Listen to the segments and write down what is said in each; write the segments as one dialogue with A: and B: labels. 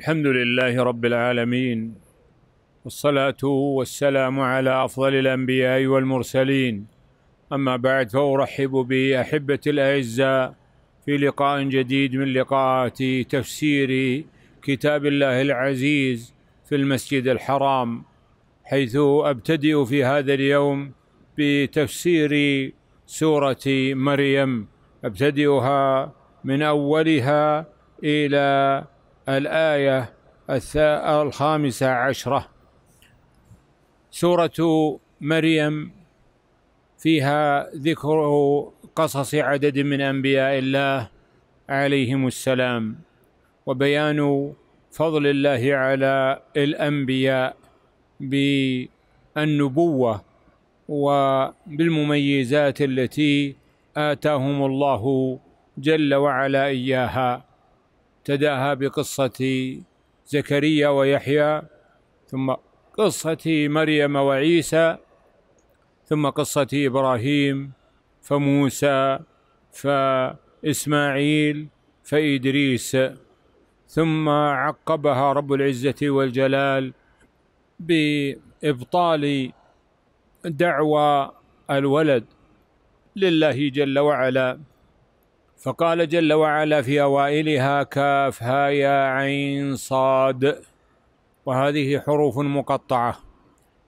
A: الحمد لله رب العالمين والصلاة والسلام على أفضل الأنبياء والمرسلين أما بعد فأرحب بأحبة الأعزاء في لقاء جديد من لقاءات تفسير كتاب الله العزيز في المسجد الحرام حيث أبتدئ في هذا اليوم بتفسير سورة مريم أبتدئها من أولها إلى الآية الخامسة عشرة سورة مريم فيها ذكر قصص عدد من أنبياء الله عليهم السلام وبيان فضل الله على الأنبياء بالنبوة وبالمميزات التي آتاهم الله جل وعلا إياها ابتداها بقصة زكريا ويحيى ثم قصة مريم وعيسى ثم قصة إبراهيم فموسى فإسماعيل فإدريس ثم عقبها رب العزة والجلال بإبطال دعوى الولد لله جل وعلا فقال جل وعلا في أوائلها كاف ها يا عين صاد وهذه حروف مقطعة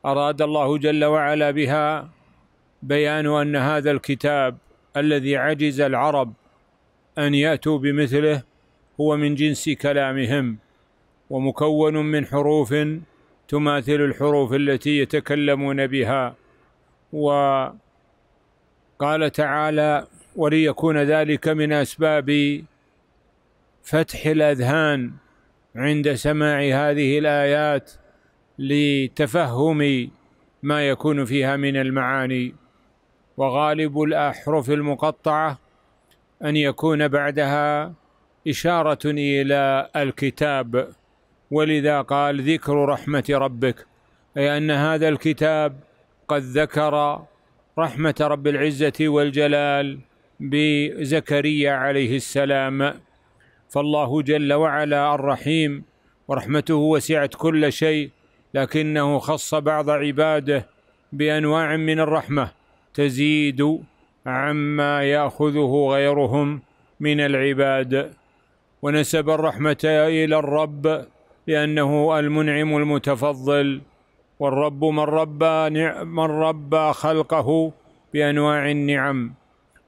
A: أراد الله جل وعلا بها بيان أن هذا الكتاب الذي عجز العرب أن يأتوا بمثله هو من جنس كلامهم ومكون من حروف تماثل الحروف التي يتكلمون بها وقال تعالى وليكون ذلك من أسباب فتح الأذهان عند سماع هذه الآيات لتفهم ما يكون فيها من المعاني وغالب الأحرف المقطعة أن يكون بعدها إشارة إلى الكتاب ولذا قال ذكر رحمة ربك أي أن هذا الكتاب قد ذكر رحمة رب العزة والجلال بزكريا عليه السلام فالله جل وعلا الرحيم ورحمته وسعت كل شيء لكنه خص بعض عباده بانواع من الرحمه تزيد عما ياخذه غيرهم من العباد ونسب الرحمه الى الرب لانه المنعم المتفضل والرب من ربى من ربى خلقه بانواع النعم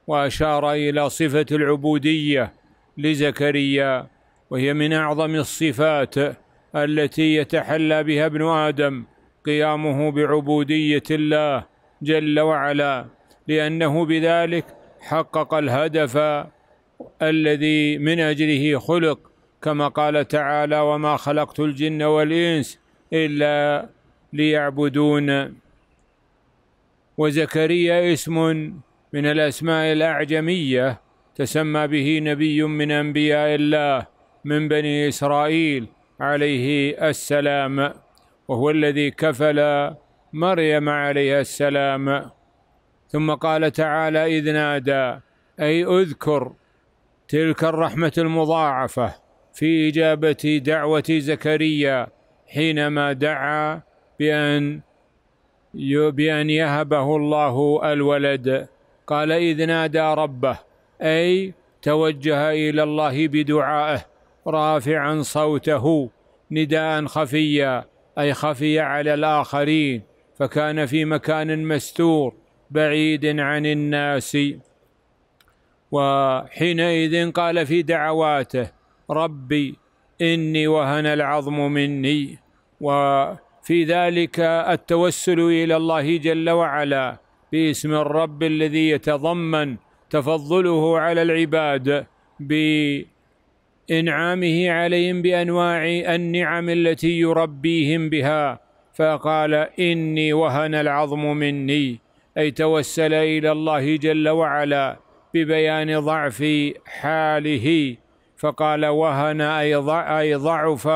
A: وأشار إلى صفة العبودية لزكريا وهي من أعظم الصفات التي يتحلى بها ابن آدم قيامه بعبودية الله جل وعلا لأنه بذلك حقق الهدف الذي من أجله خلق كما قال تعالى وما خلقت الجن والإنس إلا ليعبدون وزكريا اسم من الأسماء الأعجمية تسمى به نبي من أنبياء الله من بني إسرائيل عليه السلام وهو الذي كفل مريم عليه السلام ثم قال تعالى إذ نادى أي أذكر تلك الرحمة المضاعفة في إجابة دعوة زكريا حينما دعا بأن بأن يهبه الله الولد قال إذ نادى ربه أي توجه إلى الله بدعائه رافعا صوته نداء خفيا أي خفي على الآخرين فكان في مكان مستور بعيد عن الناس وحينئذ قال في دعواته ربي إني وهن العظم مني وفي ذلك التوسل إلى الله جل وعلا باسم الرب الذي يتضمن تفضله على العباد بانعامه عليهم بانواع النعم التي يربيهم بها فقال اني وهن العظم مني اي توسل الى الله جل وعلا ببيان ضعف حاله فقال وهن اي ضعف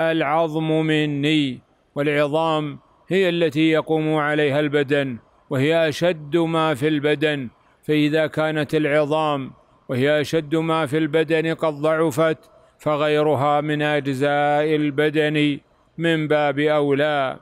A: العظم مني والعظام هي التي يقوم عليها البدن وهي أشد ما في البدن فإذا كانت العظام وهي أشد ما في البدن قد ضعفت فغيرها من أجزاء البدن من باب أولى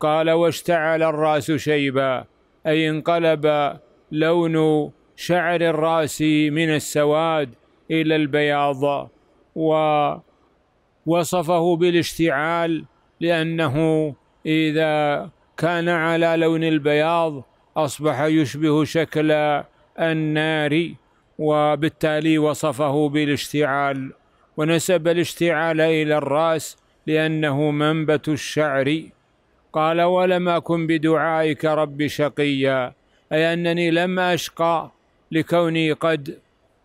A: قال واشتعل الرأس شيبا أي انقلب لون شعر الرأس من السواد إلى البياض ووصفه بالاشتعال لأنه إذا كان على لون البياض أصبح يشبه شكل النار وبالتالي وصفه بالاشتعال ونسب الاشتعال إلى الرأس لأنه منبت الشعر قال ولم أكن بدعائك رب شقيا أي أنني لم أشقى لكوني قد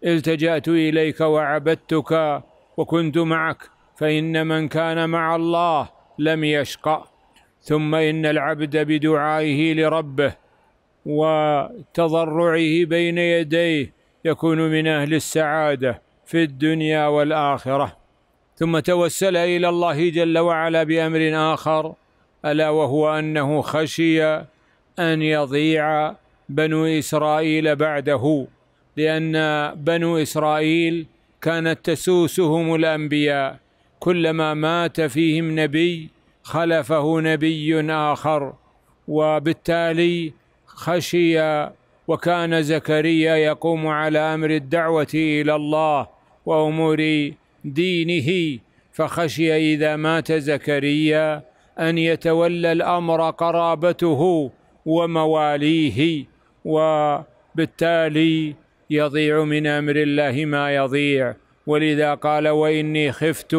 A: التجأت إليك وعبدتك وكنت معك فإن من كان مع الله لم يشقى ثم إن العبد بدعائه لربه وتضرعه بين يديه يكون من أهل السعادة في الدنيا والآخرة ثم توسل إلى الله جل وعلا بأمر آخر ألا وهو أنه خشي أن يضيع بنو إسرائيل بعده لأن بنو إسرائيل كانت تسوسهم الأنبياء كلما مات فيهم نبي خلفه نبي آخر وبالتالي خشي وكان زكريا يقوم على أمر الدعوة إلى الله وأمور دينه فخشي إذا مات زكريا أن يتولى الأمر قرابته ومواليه وبالتالي يضيع من أمر الله ما يضيع ولذا قال وإني خفت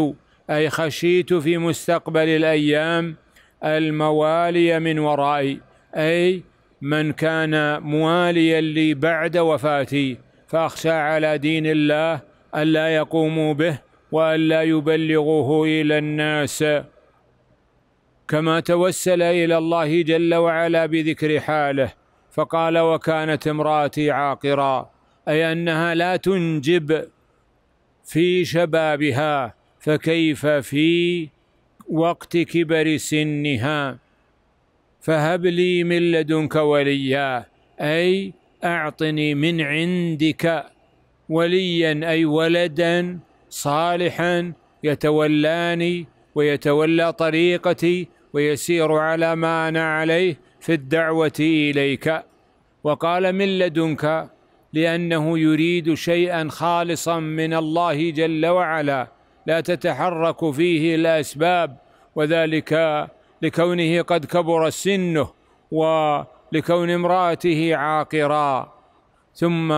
A: أي خشيت في مستقبل الأيام الموالي من ورائي أي من كان مواليا لي بعد وفاتي فأخشى على دين الله ألا يقوموا به وألا يبلغوه إلى الناس كما توسل إلى الله جل وعلا بذكر حاله فقال وكانت امرأتي عاقرا أي أنها لا تنجب في شبابها فكيف في وقت كبر سنها فهب لي من لدنك وليا أي أعطني من عندك وليا أي ولدا صالحا يتولاني ويتولى طريقتي ويسير على ما أنا عليه في الدعوة إليك وقال من لدنك لأنه يريد شيئا خالصا من الله جل وعلا لا تتحرك فيه الأسباب وذلك لكونه قد كبر سنه ولكون امرأته عاقرا ثم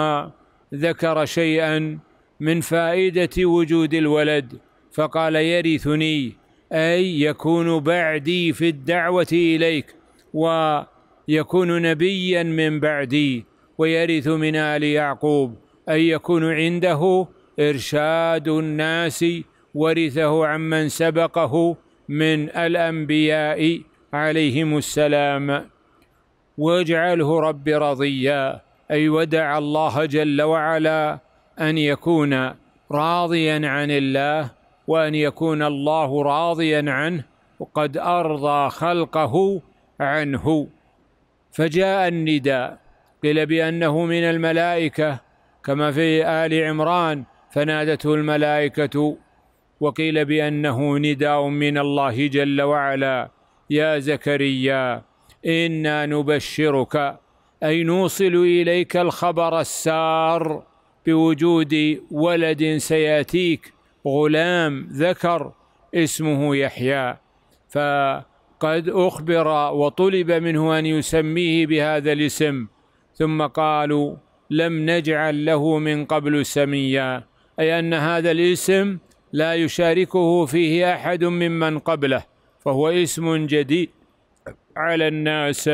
A: ذكر شيئا من فائدة وجود الولد فقال يرثني أي يكون بعدي في الدعوة إليك ويكون نبيا من بعدي ويرث من آل يعقوب أي يكون عنده إرشاد الناس ورثه عمن سبقه من الأنبياء عليهم السلام واجعله رب رضيا أي ودع الله جل وعلا أن يكون راضيا عن الله وأن يكون الله راضيا عنه وقد أرضى خلقه عنه فجاء النداء قيل بأنه من الملائكة كما في آل عمران فنادته الملائكة وقيل بأنه نداء من الله جل وعلا يا زكريا إنا نبشرك أي نوصل إليك الخبر السار بوجود ولد سيأتيك غلام ذكر اسمه يحيى فقد أخبر وطلب منه أن يسميه بهذا الاسم ثم قالوا لم نجعل له من قبل سميا أي أن هذا الاسم لا يشاركه فيه احد ممن قبله فهو اسم جديد على الناس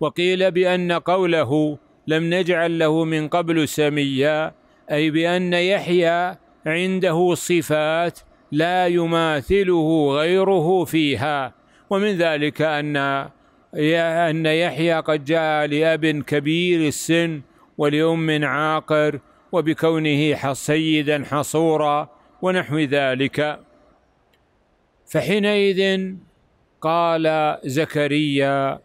A: وقيل بان قوله لم نجعل له من قبل سميا اي بان يحيى عنده صفات لا يماثله غيره فيها ومن ذلك ان ان يحيى قد جاء لاب كبير السن ولام عاقر وبكونه سيدا حصورا ونحو ذلك فحينئذ قال زكريا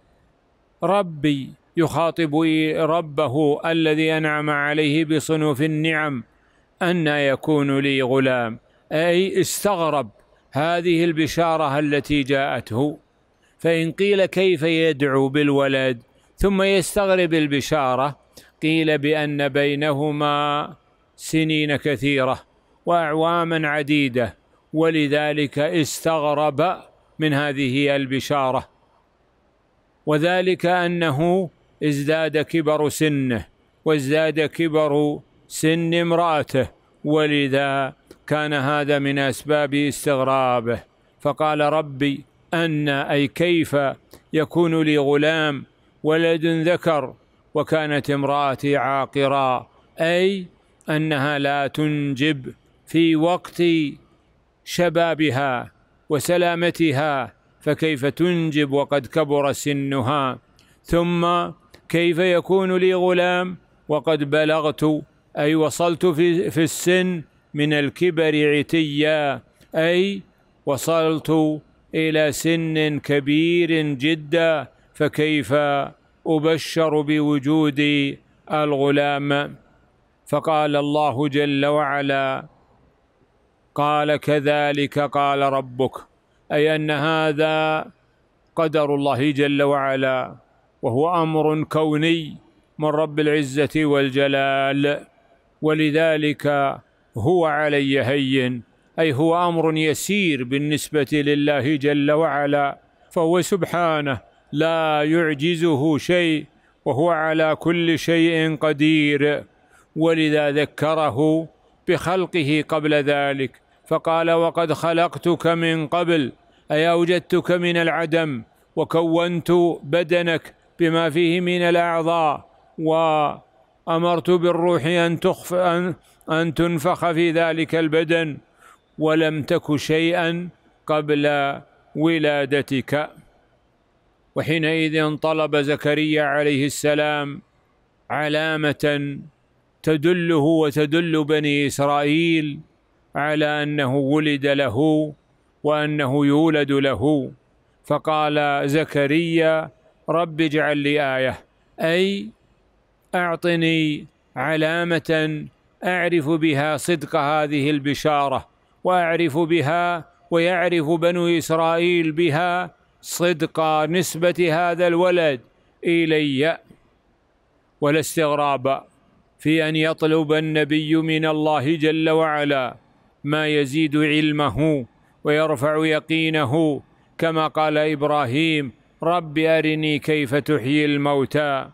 A: ربي يخاطب ربه الذي انعم عليه بصنوف النعم ان يكون لي غلام اي استغرب هذه البشاره التي جاءته فان قيل كيف يدعو بالولد ثم يستغرب البشاره قيل بان بينهما سنين كثيره واعواما عديده ولذلك استغرب من هذه البشاره وذلك انه ازداد كبر سنه وازداد كبر سن امراته ولذا كان هذا من اسباب استغرابه فقال ربي ان اي كيف يكون لي غلام ولد ذكر وكانت امراتي عاقرا اي انها لا تنجب في وقت شبابها وسلامتها فكيف تنجب وقد كبر سنها ثم كيف يكون لي غلام وقد بلغت أي وصلت في, في السن من الكبر عتيا أي وصلت إلى سن كبير جدا فكيف أبشر بوجود الغلام فقال الله جل وعلا قال كذلك قال ربك أي أن هذا قدر الله جل وعلا وهو أمر كوني من رب العزة والجلال ولذلك هو علي هين أي هو أمر يسير بالنسبة لله جل وعلا فهو سبحانه لا يعجزه شيء وهو على كل شيء قدير ولذا ذكره بخلقه قبل ذلك فقال وقد خلقتك من قبل اي اوجدتك من العدم وكونت بدنك بما فيه من الاعضاء وامرت بالروح ان تخف ان, أن تنفخ في ذلك البدن ولم تك شيئا قبل ولادتك وحينئذ طلب زكريا عليه السلام علامه تدله وتدل بني إسرائيل على أنه ولد له وأنه يولد له فقال زكريا رب اجعل لي آية أي أعطني علامة أعرف بها صدق هذه البشارة وأعرف بها ويعرف بنو إسرائيل بها صدق نسبة هذا الولد إلي ولا استغراب في ان يطلب النبي من الله جل وعلا ما يزيد علمه ويرفع يقينه كما قال ابراهيم رب ارني كيف تحيي الموتى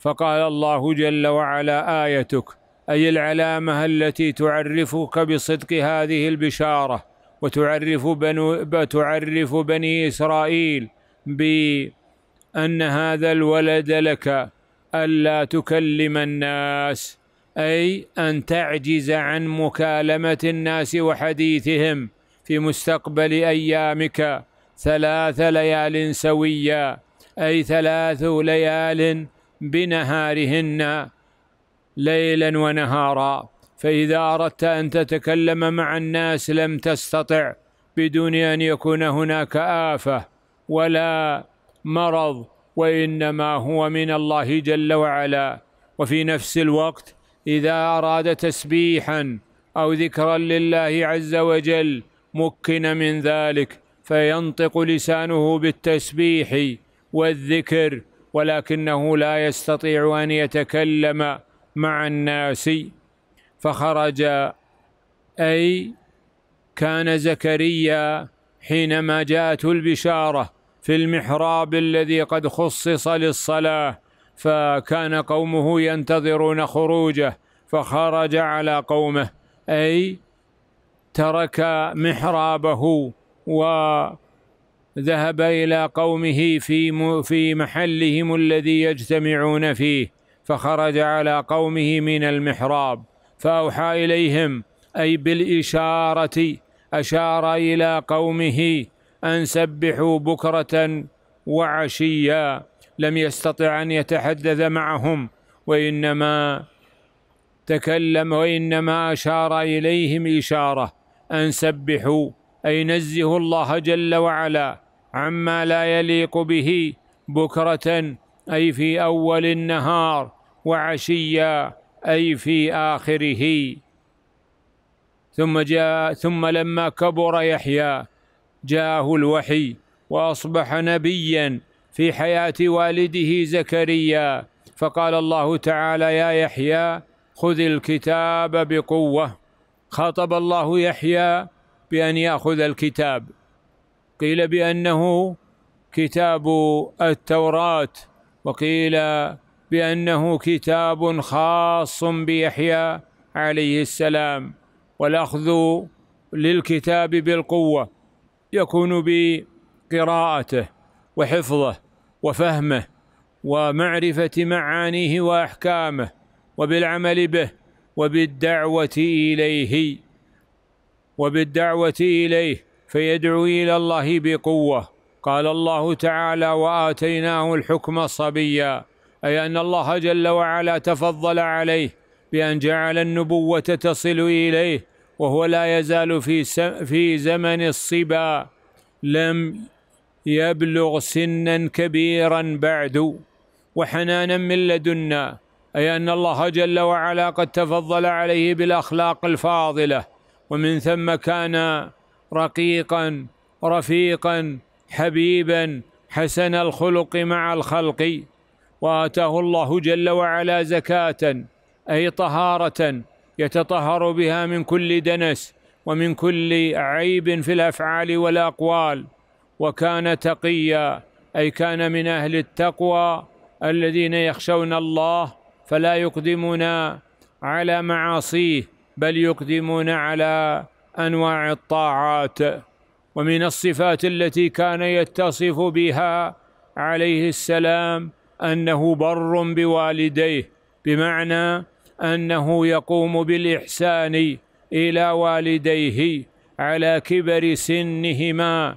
A: فقال الله جل وعلا ايتك اي العلامه التي تعرفك بصدق هذه البشاره وتعرف بنو تعرف بني اسرائيل بان هذا الولد لك ألا تكلم الناس أي أن تعجز عن مكالمة الناس وحديثهم في مستقبل أيامك ثلاث ليال سويا أي ثلاث ليال بنهارهن ليلا ونهارا فإذا أردت أن تتكلم مع الناس لم تستطع بدون أن يكون هناك آفة ولا مرض وانما هو من الله جل وعلا وفي نفس الوقت اذا اراد تسبيحا او ذكرا لله عز وجل مكن من ذلك فينطق لسانه بالتسبيح والذكر ولكنه لا يستطيع ان يتكلم مع الناس فخرج اي كان زكريا حينما جاءته البشاره في المحراب الذي قد خصص للصلاه فكان قومه ينتظرون خروجه فخرج على قومه اي ترك محرابه وذهب الى قومه في في محلهم الذي يجتمعون فيه فخرج على قومه من المحراب فاوحى اليهم اي بالاشاره اشار الى قومه أن سبحوا بكرة وعشيا لم يستطع أن يتحدث معهم وإنما تكلم وإنما أشار إليهم إشارة أن سبحوا أي نزهوا الله جل وعلا عما لا يليق به بكرة أي في أول النهار وعشيا أي في آخره ثم جاء ثم لما كبر يحيى جاءه الوحي واصبح نبيا في حياه والده زكريا فقال الله تعالى يا يحيى خذ الكتاب بقوه خاطب الله يحيى بان ياخذ الكتاب قيل بانه كتاب التوراه وقيل بانه كتاب خاص بيحيى عليه السلام والاخذ للكتاب بالقوه يكون بقراءته وحفظه وفهمه ومعرفه معانيه واحكامه وبالعمل به وبالدعوه اليه وبالدعوه اليه فيدعو الى الله بقوه قال الله تعالى واتيناه الحكم صبيا اي ان الله جل وعلا تفضل عليه بان جعل النبوه تصل اليه وهو لا يزال في في زمن الصبا لم يبلغ سنا كبيرا بعد وحنانا من لدنا اي ان الله جل وعلا قد تفضل عليه بالاخلاق الفاضله ومن ثم كان رقيقا رفيقا حبيبا حسن الخلق مع الخلق واتاه الله جل وعلا زكاه اي طهاره يتطهر بها من كل دنس ومن كل عيب في الافعال والاقوال وكان تقيا اي كان من اهل التقوى الذين يخشون الله فلا يقدمون على معاصيه بل يقدمون على انواع الطاعات ومن الصفات التي كان يتصف بها عليه السلام انه بر بوالديه بمعنى أنه يقوم بالإحسان إلى والديه على كبر سنهما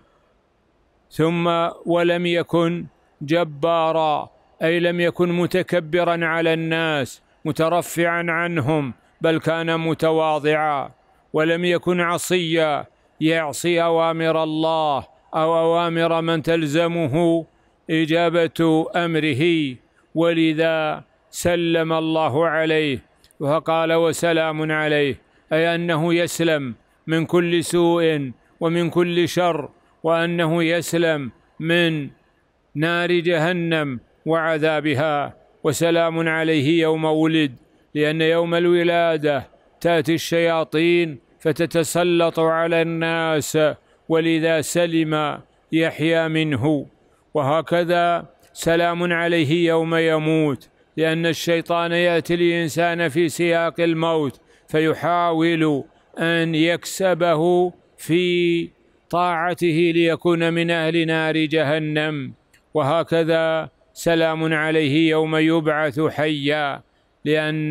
A: ثم ولم يكن جبارا أي لم يكن متكبرا على الناس مترفعا عنهم بل كان متواضعا ولم يكن عصيا يعصي أوامر الله أو أوامر من تلزمه إجابة أمره ولذا سلم الله عليه فقال وسلام عليه اي انه يسلم من كل سوء ومن كل شر وانه يسلم من نار جهنم وعذابها وسلام عليه يوم ولد لان يوم الولاده تاتي الشياطين فتتسلط على الناس ولذا سلم يحيى منه وهكذا سلام عليه يوم يموت لأن الشيطان يأتي الإنسان في سياق الموت فيحاول أن يكسبه في طاعته ليكون من أهل نار جهنم وهكذا سلام عليه يوم يبعث حيا لأن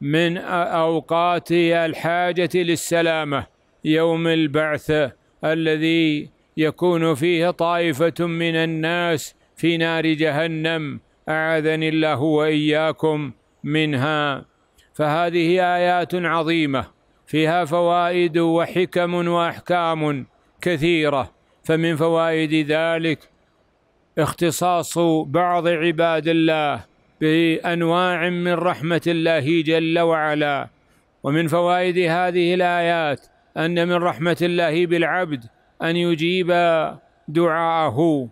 A: من أوقات الحاجة للسلامة يوم البعث الذي يكون فيه طائفة من الناس في نار جهنم اعاذني الله واياكم منها فهذه ايات عظيمه فيها فوائد وحكم واحكام كثيره فمن فوائد ذلك اختصاص بعض عباد الله بانواع من رحمه الله جل وعلا ومن فوائد هذه الايات ان من رحمه الله بالعبد ان يجيب دعاءه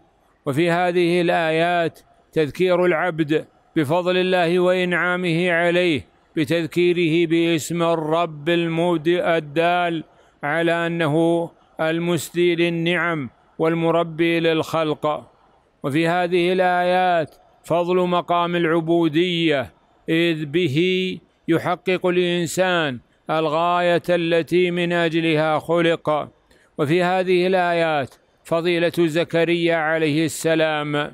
A: وفي هذه الايات تذكير العبد بفضل الله وإنعامه عليه بتذكيره باسم الرب المبدئ الدال على أنه المسدي للنعم والمربي للخلق وفي هذه الآيات فضل مقام العبودية إذ به يحقق الإنسان الغاية التي من أجلها خلق وفي هذه الآيات فضيلة زكريا عليه السلام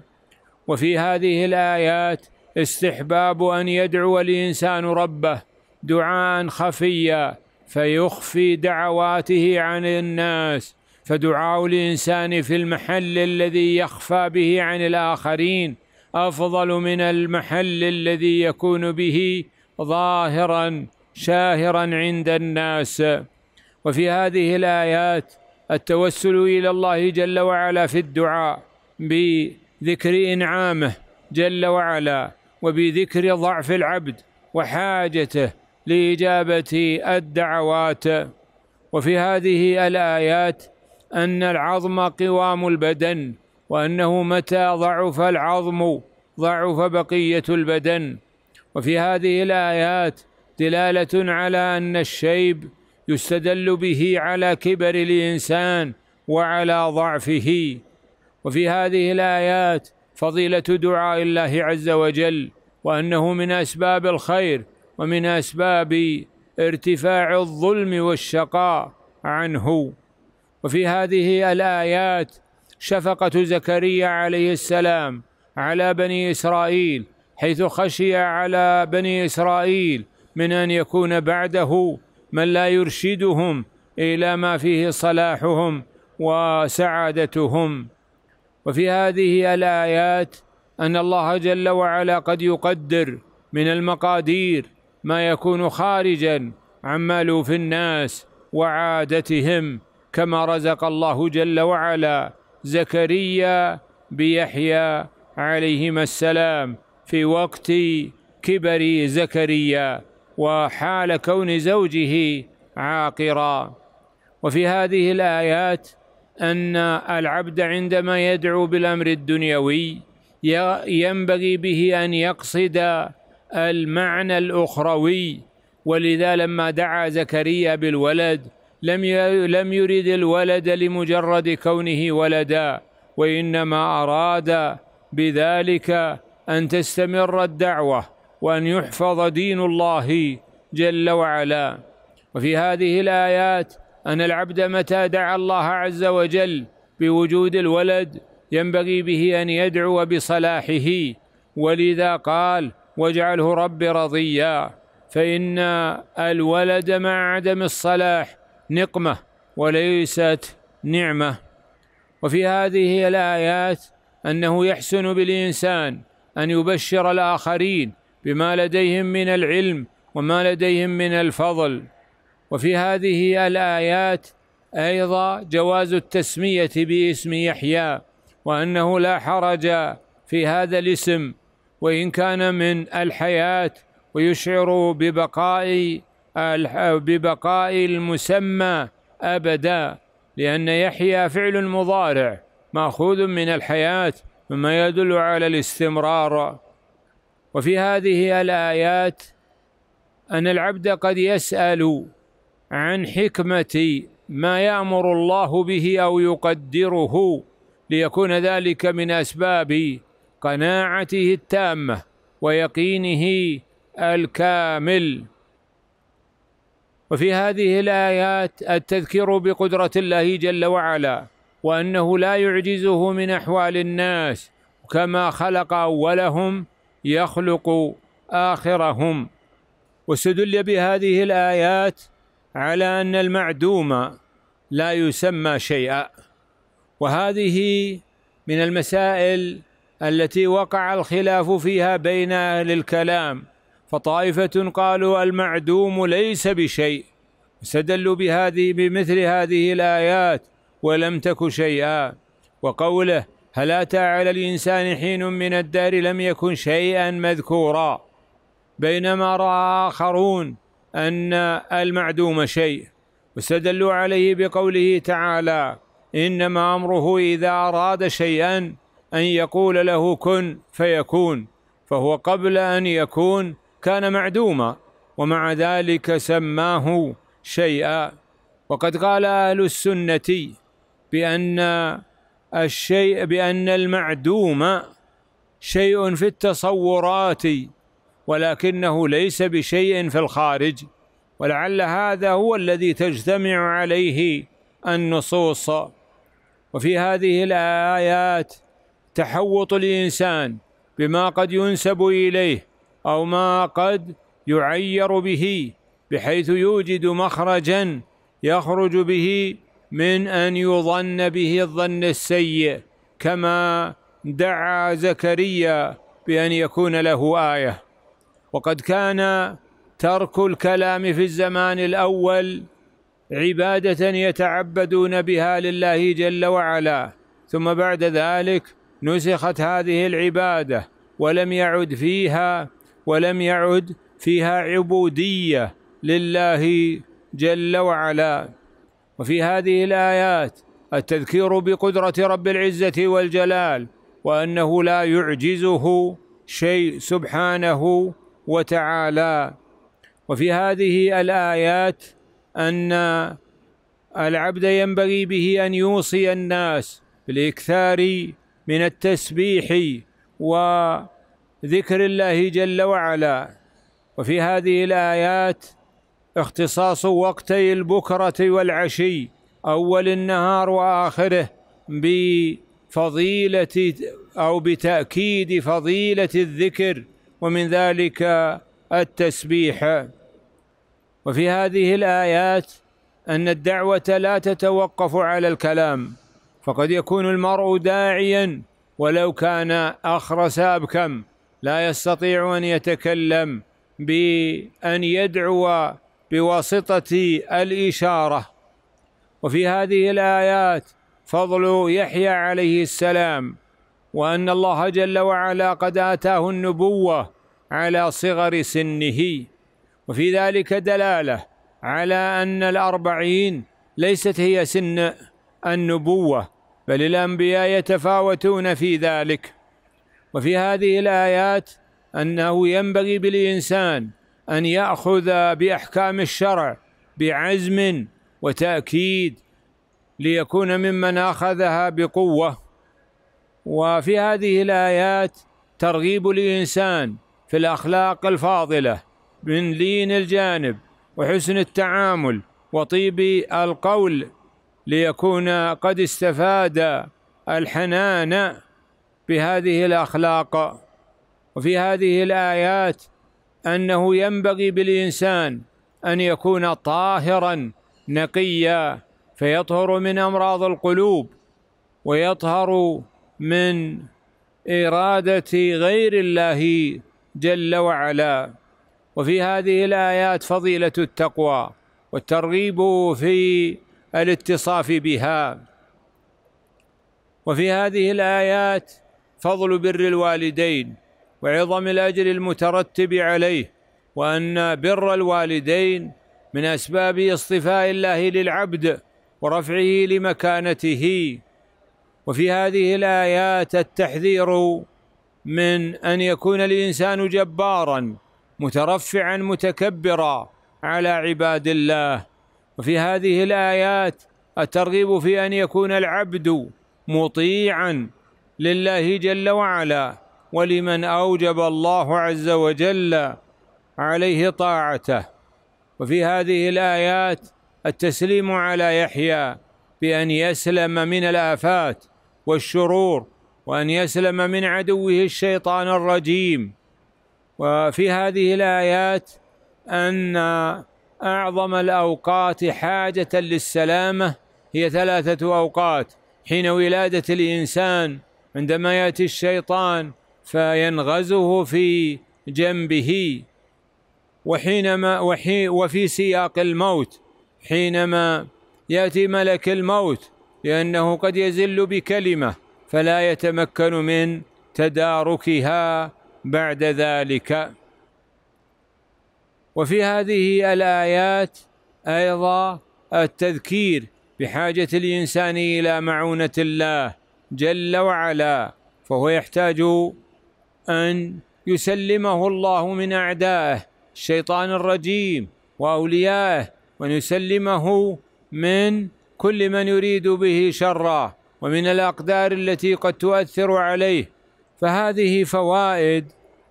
A: وفي هذه الايات استحباب ان يدعو الانسان ربه دعاء خفيا فيخفي دعواته عن الناس فدعاء الانسان في المحل الذي يخفى به عن الاخرين افضل من المحل الذي يكون به ظاهرا شاهرا عند الناس وفي هذه الايات التوسل الى الله جل وعلا في الدعاء ذكر إنعامه جل وعلا وبذكر ضعف العبد وحاجته لإجابة الدعوات وفي هذه الآيات أن العظم قوام البدن وأنه متى ضعف العظم ضعف بقية البدن وفي هذه الآيات دلالة على أن الشيب يستدل به على كبر الإنسان وعلى ضعفه وفي هذه الايات فضيله دعاء الله عز وجل وانه من اسباب الخير ومن اسباب ارتفاع الظلم والشقاء عنه وفي هذه الايات شفقه زكريا عليه السلام على بني اسرائيل حيث خشي على بني اسرائيل من ان يكون بعده من لا يرشدهم الى ما فيه صلاحهم وسعادتهم وفي هذه الايات ان الله جل وعلا قد يقدر من المقادير ما يكون خارجا عما لوف الناس وعادتهم كما رزق الله جل وعلا زكريا بيحيى عليهما السلام في وقت كبر زكريا وحال كون زوجه عاقرا وفي هذه الايات أن العبد عندما يدعو بالأمر الدنيوي ينبغي به أن يقصد المعنى الأخروي ولذا لما دعا زكريا بالولد لم لم يرد الولد لمجرد كونه ولدا وإنما أراد بذلك أن تستمر الدعوة وأن يحفظ دين الله جل وعلا وفي هذه الآيات أن العبد متى دعا الله عز وجل بوجود الولد ينبغي به أن يدعو بصلاحه ولذا قال واجعله رب رضيا فإن الولد مع عدم الصلاح نقمة وليست نعمة وفي هذه الآيات أنه يحسن بالإنسان أن يبشر الآخرين بما لديهم من العلم وما لديهم من الفضل وفي هذه الآيات أيضا جواز التسمية باسم يحيى وأنه لا حرج في هذا الاسم وإن كان من الحياة ويشعر ببقاء ببقاء المسمى أبدا لأن يحيى فعل مضارع مأخوذ من الحياة مما يدل على الاستمرار وفي هذه الآيات أن العبد قد يسأل عن حكمة ما يأمر الله به أو يقدره ليكون ذلك من أسباب قناعته التامة ويقينه الكامل وفي هذه الآيات التذكير بقدرة الله جل وعلا وأنه لا يعجزه من أحوال الناس كما خلق أولهم يخلق آخرهم واستدل بهذه الآيات على أن المعدوم لا يسمى شيئا وهذه من المسائل التي وقع الخلاف فيها بين أهل الكلام فطائفة قالوا المعدوم ليس بشيء استدلوا بهذه بمثل هذه الآيات ولم تك شيئا وقوله هل أتى على الإنسان حين من الدهر لم يكن شيئا مذكورا بينما رأى آخرون أن المعدوم شيء واستدلوا عليه بقوله تعالى إنما أمره إذا أراد شيئا أن يقول له كن فيكون فهو قبل أن يكون كان معدوما ومع ذلك سماه شيئا وقد قال أهل السنة بأن الشيء بأن المعدوم شيء في التصورات ولكنه ليس بشيء في الخارج ولعل هذا هو الذي تجتمع عليه النصوص وفي هذه الآيات تحوط الإنسان بما قد ينسب إليه أو ما قد يعير به بحيث يوجد مخرجا يخرج به من أن يظن به الظن السيء كما دعا زكريا بأن يكون له آية وقد كان ترك الكلام في الزمان الاول عباده يتعبدون بها لله جل وعلا ثم بعد ذلك نسخت هذه العباده ولم يعد فيها ولم يعد فيها عبوديه لله جل وعلا وفي هذه الايات التذكير بقدره رب العزه والجلال وانه لا يعجزه شيء سبحانه وتعالى وفي هذه الايات ان العبد ينبغي به ان يوصي الناس بالاكثار من التسبيح وذكر الله جل وعلا وفي هذه الايات اختصاص وقتي البكره والعشي اول النهار واخره بفضيله او بتاكيد فضيله الذكر ومن ذلك التسبيح وفي هذه الآيات أن الدعوة لا تتوقف على الكلام فقد يكون المرء داعيا ولو كان أخرس أبكم لا يستطيع أن يتكلم بأن يدعو بواسطة الإشارة وفي هذه الآيات فضل يحيى عليه السلام وان الله جل وعلا قد اتاه النبوه على صغر سنه وفي ذلك دلاله على ان الاربعين ليست هي سن النبوه بل الانبياء يتفاوتون في ذلك وفي هذه الايات انه ينبغي بالانسان ان ياخذ باحكام الشرع بعزم وتاكيد ليكون ممن اخذها بقوه وفي هذه الآيات ترغيب الإنسان في الأخلاق الفاضلة من لين الجانب وحسن التعامل وطيب القول ليكون قد استفاد الحنان بهذه الأخلاق وفي هذه الآيات أنه ينبغي بالإنسان أن يكون طاهرا نقيا فيطهر من أمراض القلوب ويطهر من إرادة غير الله جل وعلا وفي هذه الآيات فضيلة التقوى والترغيب في الاتصاف بها وفي هذه الآيات فضل بر الوالدين وعظم الأجر المترتب عليه وأن بر الوالدين من أسباب اصطفاء الله للعبد ورفعه لمكانته وفي هذه الايات التحذير من ان يكون الانسان جبارا مترفعا متكبرا على عباد الله وفي هذه الايات الترغيب في ان يكون العبد مطيعا لله جل وعلا ولمن اوجب الله عز وجل عليه طاعته وفي هذه الايات التسليم على يحيى بان يسلم من الافات والشرور وأن يسلم من عدوه الشيطان الرجيم وفي هذه الآيات أن أعظم الأوقات حاجة للسلامة هي ثلاثة أوقات حين ولادة الإنسان عندما يأتي الشيطان فينغزه في جنبه وحينما وحي وفي سياق الموت حينما يأتي ملك الموت لأنه قد يزل بكلمة فلا يتمكن من تداركها بعد ذلك وفي هذه الآيات أيضا التذكير بحاجة الإنسان إلى معونة الله جل وعلا فهو يحتاج أن يسلمه الله من أعدائه الشيطان الرجيم وأوليائه وأن يسلمه من كل من يريد به شرا ومن الاقدار التي قد تؤثر عليه فهذه فوائد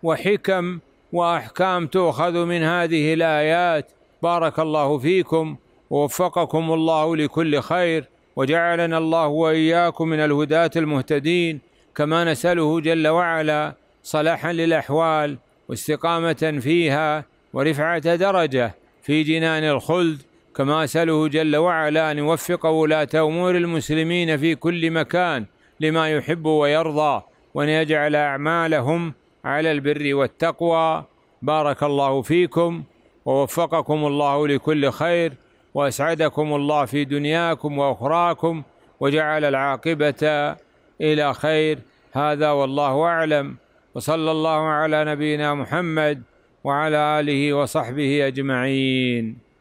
A: وحكم واحكام تؤخذ من هذه الايات بارك الله فيكم ووفقكم الله لكل خير وجعلنا الله واياكم من الهداة المهتدين كما نساله جل وعلا صلاحا للاحوال واستقامه فيها ورفعه درجه في جنان الخلد كما أسأله جل وعلا أن يوفق ولاة أمور المسلمين في كل مكان لما يحب ويرضى وأن يجعل أعمالهم على البر والتقوى بارك الله فيكم ووفقكم الله لكل خير وأسعدكم الله في دنياكم وأخراكم وجعل العاقبة إلى خير هذا والله أعلم وصلى الله على نبينا محمد وعلى آله وصحبه أجمعين